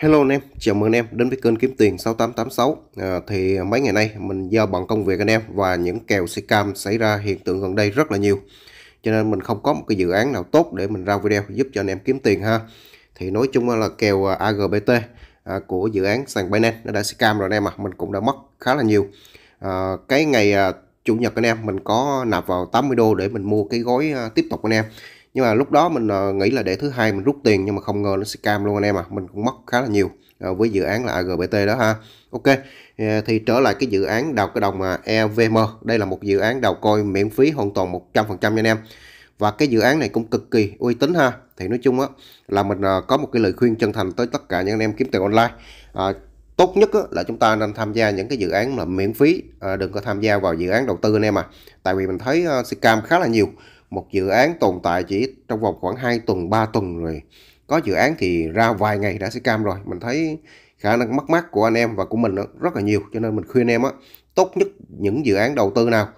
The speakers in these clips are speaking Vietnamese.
Hello anh em, chào mừng anh em đến với kênh Kiếm Tiền 6886 à, Thì mấy ngày nay mình do bận công việc anh em và những kèo xe cam xảy ra hiện tượng gần đây rất là nhiều Cho nên mình không có một cái dự án nào tốt để mình ra video giúp cho anh em kiếm tiền ha Thì nói chung là kèo à, AGBT à, của dự án sàn Binance nó đã xe cam rồi anh em à, mình cũng đã mất khá là nhiều à, Cái ngày à, Chủ nhật anh em mình có nạp vào 80 đô để mình mua cái gói à, tiếp tục anh em nhưng mà lúc đó mình ờ, nghĩ là để thứ hai mình rút tiền nhưng mà không ngờ nó scam luôn anh em à mình cũng mất khá là nhiều ờ, với dự án là AGBT đó ha Ok ờ, thì trở lại cái dự án đào cái đồng mà EVM đây là một dự án đào coi miễn phí hoàn toàn 100% nha anh em và cái dự án này cũng cực kỳ uy tín ha thì nói chung á là mình có một cái lời khuyên chân thành tới tất cả những anh em kiếm tiền online à, tốt nhất là chúng ta nên tham gia những cái dự án là miễn phí đừng có tham gia vào dự án đầu tư anh em à tại vì mình thấy uh, scam khá là nhiều một dự án tồn tại chỉ trong vòng khoảng 2 tuần 3 tuần rồi có dự án thì ra vài ngày đã sẽ cam rồi mình thấy khả năng mất mát của anh em và của mình rất là nhiều cho nên mình khuyên em á tốt nhất những dự án đầu tư nào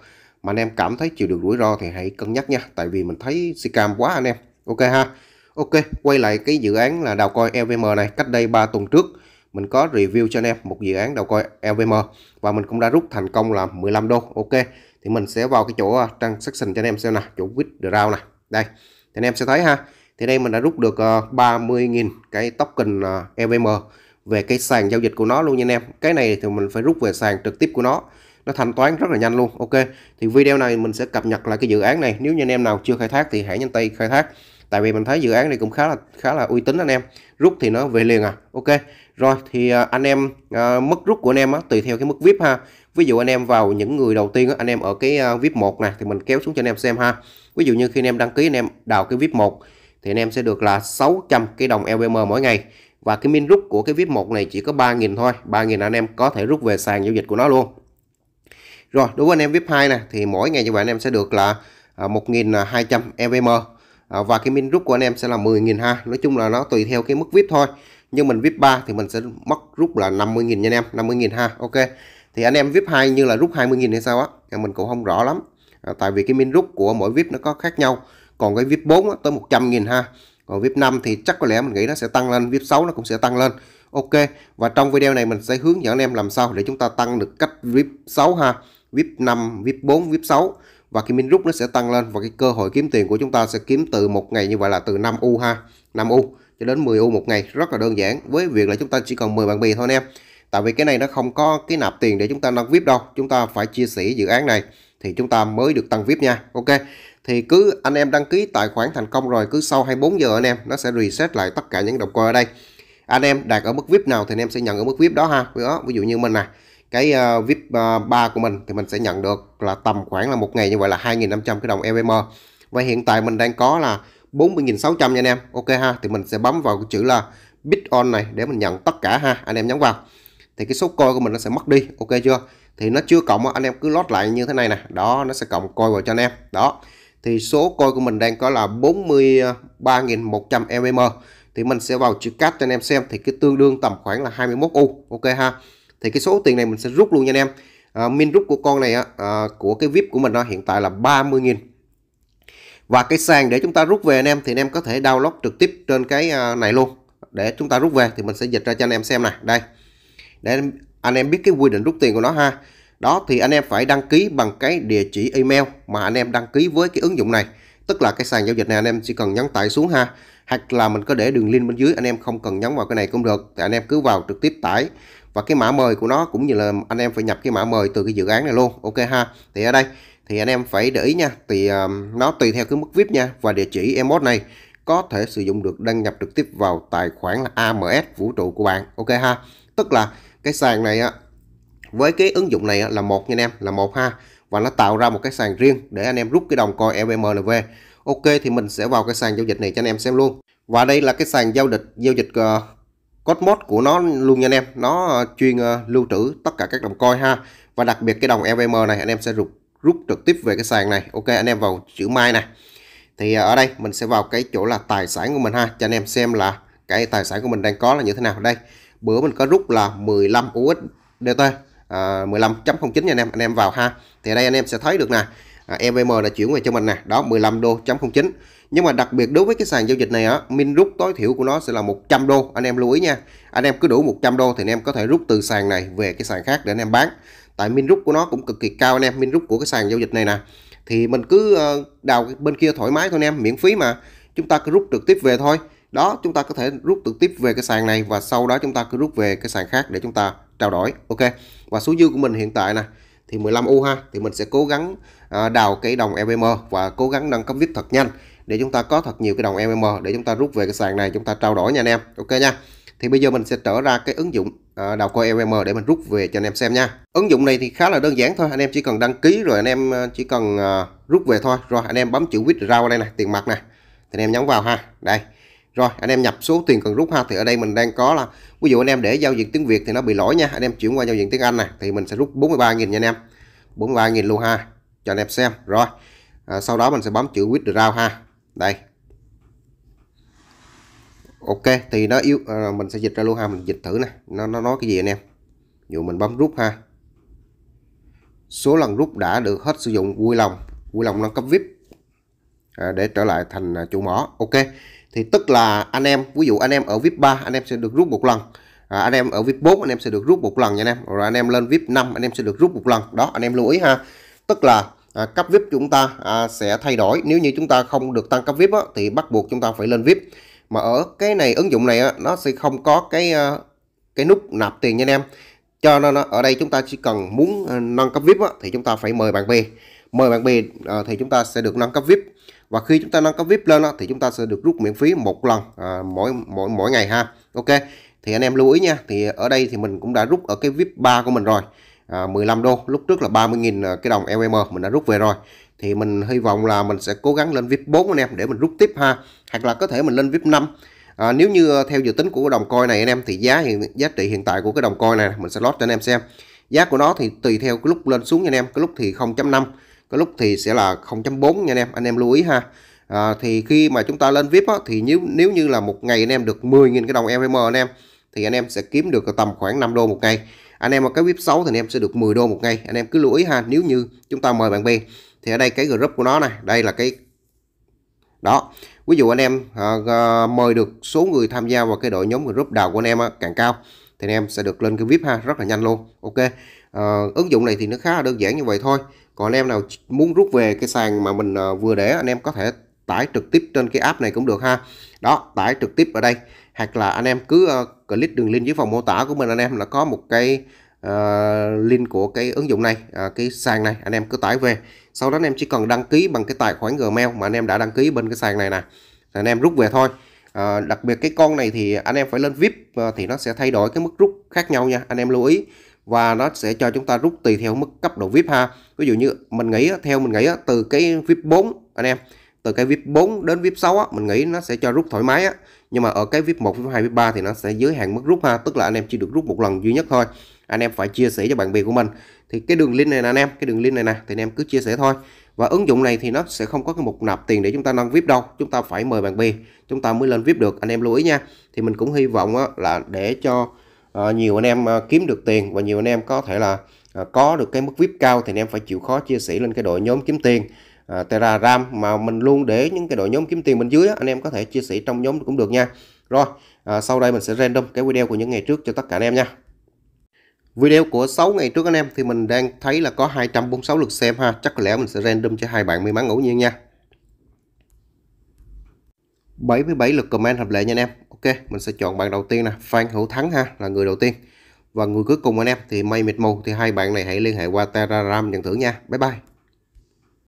mà anh em cảm thấy chịu được rủi ro thì hãy cân nhắc nha tại vì mình thấy si cam quá anh em ok ha ok quay lại cái dự án là đào coi LVM e này cách đây 3 tuần trước mình có review cho anh em một dự án đầu coi LVM e và mình cũng đã rút thành công là 15 đô ok thì mình sẽ vào cái chỗ à, trang section cho anh em xem nè chỗ withdraw này đây thì anh em sẽ thấy ha thì đây mình đã rút được 30.000 à, cái token à, EVM về cái sàn giao dịch của nó luôn nha anh em cái này thì mình phải rút về sàn trực tiếp của nó nó thanh toán rất là nhanh luôn ok thì video này mình sẽ cập nhật lại cái dự án này nếu như anh em nào chưa khai thác thì hãy nhanh tay khai thác tại vì mình thấy dự án này cũng khá là khá là uy tín anh em rút thì nó về liền à ok rồi thì anh em à, mức rút của anh em á, tùy theo cái mức vip ha ví dụ anh em vào những người đầu tiên anh em ở cái vip 1 này thì mình kéo xuống cho anh em xem ha ví dụ như khi anh em đăng ký anh em đào cái vip 1 thì anh em sẽ được là 600 cái đồng LBM mỗi ngày và cái min rút của cái vip 1 này chỉ có 3.000 thôi 3.000 anh em có thể rút về sàn giao dịch của nó luôn rồi đối với anh em vip 2 này thì mỗi ngày như vậy anh em sẽ được là 1.200 LBM và cái min rút của anh em sẽ là 10.000 ha Nói chung là nó tùy theo cái mức VIP thôi nhưng mình VIP 3 thì mình sẽ mất rút là 50.000 nha anh em 50.000 ha ok thì anh em vip 2 như là rút 20.000 hay sao á mình cũng không rõ lắm à, tại vì cái min rút của mỗi vip nó có khác nhau còn cái vip 4 á, tới 100.000 ha còn vip 5 thì chắc có lẽ mình nghĩ nó sẽ tăng lên vip 6 nó cũng sẽ tăng lên ok và trong video này mình sẽ hướng dẫn anh em làm sao để chúng ta tăng được cách vip 6 ha vip 5 vip 4 vip 6 và cái min rút nó sẽ tăng lên và cái cơ hội kiếm tiền của chúng ta sẽ kiếm từ một ngày như vậy là từ 5 u ha 5 u cho đến 10 u một ngày rất là đơn giản với việc là chúng ta chỉ cần 10 bạn bè thôi anh em tại vì cái này nó không có cái nạp tiền để chúng ta nâng vip đâu chúng ta phải chia sẻ dự án này thì chúng ta mới được tăng vip nha ok thì cứ anh em đăng ký tài khoản thành công rồi cứ sau 24 giờ anh em nó sẽ reset lại tất cả những đồng coin ở đây anh em đạt ở mức vip nào thì anh em sẽ nhận ở mức vip đó ha ví dụ như mình nè cái ờ, vip uh, ờ, 3 của mình thì mình sẽ nhận được là tầm khoảng là một ngày như vậy là 2.500 cái đồng evm và hiện tại mình đang có là 40.600 nha anh em ok ha thì mình sẽ bấm vào chữ là bit on này để mình nhận tất cả ha anh em nhấn vào thì cái số coi của mình nó sẽ mất đi ok chưa thì nó chưa cộng anh em cứ lót lại như thế này nè đó nó sẽ cộng coi vào cho anh em đó thì số coi của mình đang có là 43.100 mm thì mình sẽ vào chữ cắt cho anh em xem thì cái tương đương tầm khoảng là 21 u ok ha thì cái số tiền này mình sẽ rút luôn nha anh em à, min rút của con này à, của cái vip của mình nó hiện tại là 30.000 và cái sàn để chúng ta rút về anh em thì anh em có thể download trực tiếp trên cái à, này luôn để chúng ta rút về thì mình sẽ dịch ra cho anh em xem này đây để anh em biết cái quy định rút tiền của nó ha đó thì anh em phải đăng ký bằng cái địa chỉ email mà anh em đăng ký với cái ứng dụng này tức là cái sàn giao dịch này anh em chỉ cần nhấn tải xuống ha hoặc là mình có để đường link bên dưới anh em không cần nhấn vào cái này cũng được thì anh em cứ vào trực tiếp tải và cái mã mời của nó cũng như là anh em phải nhập cái mã mời từ cái dự án này luôn ok ha thì ở đây thì anh em phải để ý nha thì um, nó tùy theo cái mức vip nha và địa chỉ emot này có thể sử dụng được đăng nhập trực tiếp vào tài khoản là AMS vũ trụ của bạn ok ha tức là cái sàn này á với cái ứng dụng này á, là một nha anh em là một ha và nó tạo ra một cái sàn riêng để anh em rút cái đồng coin LBMNV ok thì mình sẽ vào cái sàn giao dịch này cho anh em xem luôn và đây là cái sàn giao dịch giao dịch uh, ờ, Cosmos của nó luôn nha anh em nó uh, chuyên uh, lưu trữ tất cả các đồng coin ha và đặc biệt cái đồng LBM này anh em sẽ rút rút trực tiếp về cái sàn này ok anh em vào chữ mai này thì uh, ở đây mình sẽ vào cái chỗ là tài sản của mình ha cho anh em xem là cái tài sản của mình đang có là như thế nào đây bữa mình có rút là 15 USDT à, 15.09 nha anh em anh em vào ha thì đây anh em sẽ thấy được nè à, EVM đã chuyển về cho mình nè đó 15 đô 0.09 nhưng mà đặc biệt đối với cái sàn giao dịch này á min rút tối thiểu của nó sẽ là 100 đô anh em lưu ý nha anh em cứ đủ 100 đô thì anh em có thể rút từ sàn này về cái sàn khác để anh em bán tại min rút của nó cũng cực kỳ cao anh em min rút của cái sàn giao dịch này nè thì mình cứ ờ, đào bên kia thoải mái thôi anh em miễn phí mà chúng ta cứ rút trực tiếp về thôi đó chúng ta có thể rút trực tiếp về cái sàn này và sau đó chúng ta cứ rút về cái sàn khác để chúng ta trao đổi ok và số dư của mình hiện tại nè thì 15 u ha thì mình sẽ cố gắng à, đào cái đồng EBM và cố gắng nâng cấp viết thật nhanh để chúng ta có thật nhiều cái đồng EBM để chúng ta rút về cái sàn này chúng ta trao đổi nha anh em ok nha thì bây giờ mình sẽ trở ra cái ứng dụng à, đào coi EVM để mình rút về cho anh em xem nha ứng dụng này thì khá là đơn giản thôi anh em chỉ cần đăng ký rồi anh em à, chỉ cần rút về thôi rồi anh em bấm chữ Withdraw rau đây này tiền mặt này thì anh em nhấn vào ha đây rồi anh em nhập số tiền cần rút ha thì ở đây mình đang có là ví dụ anh em để giao diện tiếng Việt thì nó bị lỗi nha anh em chuyển qua giao diện tiếng Anh này thì mình sẽ rút 43.000 nha anh em 43.000 luôn ha cho anh em xem rồi à, sau đó mình sẽ bấm chữ withdraw ha đây ok thì nó yêu à, mình sẽ dịch ra luôn ha mình dịch thử này nó nó nói cái gì anh em dụ mình bấm rút ha số lần rút đã được hết sử dụng vui lòng vui lòng nâng cấp vip à, để trở lại thành à, chủ mỏ ok thì tức là anh em ví dụ anh em ở VIP 3 anh em sẽ được rút một lần à, anh em ở VIP 4 anh em sẽ được rút một lần nha anh em rồi anh em lên VIP 5 anh em sẽ được rút một lần đó anh em lưu ý ha tức là à, cấp VIP chúng ta à, sẽ thay đổi nếu như chúng ta không được tăng cấp VIP á, thì bắt buộc chúng ta phải lên VIP mà ở cái này ứng dụng này á, nó sẽ không có cái à, cái nút nạp tiền nha anh em cho nên ở đây chúng ta chỉ cần muốn à, nâng cấp VIP á, thì chúng ta phải mời bạn bè mời bạn bè à, thì chúng ta sẽ được nâng cấp VIP và khi chúng ta nâng cấp VIP lên đó, thì chúng ta sẽ được rút miễn phí một lần à, mỗi mỗi mỗi ngày ha Ok thì anh em lưu ý nha thì ở đây thì mình cũng đã rút ở cái VIP 3 của mình rồi à, 15 đô lúc trước là 30.000 à, cái đồng LM mình đã rút về rồi thì mình hy vọng là mình sẽ cố gắng lên VIP 4 anh em để mình rút tiếp ha hoặc là có thể mình lên VIP 5 à, nếu như à, theo dự tính của đồng coin này anh em thì giá hiện giá trị hiện tại của cái đồng coin này mình sẽ lót cho anh em xem giá của nó thì tùy theo cái lúc lên xuống anh em cái lúc thì 0.5 có lúc thì sẽ là 0.4 nha anh em anh em lưu ý ha à, thì khi mà chúng ta lên VIP á, thì nếu nếu như là một ngày anh em được 10.000 cái đồng LVM anh em thì anh em sẽ kiếm được tầm khoảng 5 đô một ngày anh em ở cái VIP 6 thì anh em sẽ được 10 đô một ngày anh em cứ lưu ý ha nếu như chúng ta mời bạn bè thì ở đây cái group của nó này đây là cái đó ví dụ anh em à, à, mời được số người tham gia vào cái đội nhóm group đào của anh em á, càng cao thì anh em sẽ được lên cái VIP ha rất là nhanh luôn ok à, ứng dụng này thì nó khá là đơn giản như vậy thôi còn anh em nào muốn rút về cái sàn mà mình ờ, vừa để anh em có thể tải trực tiếp trên cái app này cũng được ha đó tải trực tiếp ở đây hoặc là anh em cứ ờ, click đường link dưới phần mô tả của mình anh em là có một cái uh, link của cái ứng dụng này uh, cái sàn này anh em cứ tải về sau đó anh em chỉ cần đăng ký bằng cái tài khoản Gmail mà anh em đã đăng ký bên cái sàn này nè anh em rút về thôi À, đặc biệt cái con này thì anh em phải lên VIP thì nó sẽ thay đổi cái mức rút khác nhau nha anh em lưu ý và nó sẽ cho chúng ta rút tùy theo mức cấp độ VIP ha. Ví dụ như mình nghĩ theo mình nghĩ từ cái VIP 4 anh em từ cái VIP 4 đến VIP 6 á, mình nghĩ nó sẽ cho rút thoải mái á. Nhưng mà ở cái VIP 1, VIP 2, VIP 3 thì nó sẽ giới hạn mức rút ha, tức là anh em chỉ được rút một lần duy nhất thôi. Anh em phải chia sẻ cho bạn bè của mình. Thì cái đường link này nè anh em, cái đường link này nè thì anh em cứ chia sẻ thôi. Và ứng dụng này thì nó sẽ không có cái mục nạp tiền để chúng ta nâng VIP đâu, chúng ta phải mời bạn bè, chúng ta mới lên VIP được. Anh em lưu ý nha. Thì mình cũng hy vọng là để cho à, nhiều anh em à, kiếm được tiền và nhiều anh em có thể là à, có được cái mức vip cao thì anh em phải chịu khó chia sẻ lên cái đội nhóm kiếm tiền à, Terra Ram mà mình luôn để những cái đội nhóm kiếm tiền bên dưới á, anh em có thể chia sẻ trong nhóm cũng được nha rồi à, sau đây mình sẽ random cái video của những ngày trước cho tất cả anh em nha Video của 6 ngày trước anh em thì mình đang thấy là có 246 lượt xem ha. Chắc có lẽ mình sẽ random cho hai bạn may mắn ngẫu nhiên nha. 77 lượt comment hợp lệ nha anh em ok mình sẽ chọn bạn đầu tiên nè Phan Hữu Thắng ha là người đầu tiên và người cuối cùng anh em thì May Mịt Mù thì hai bạn này hãy liên hệ qua Telegram nhận thưởng nha bye bye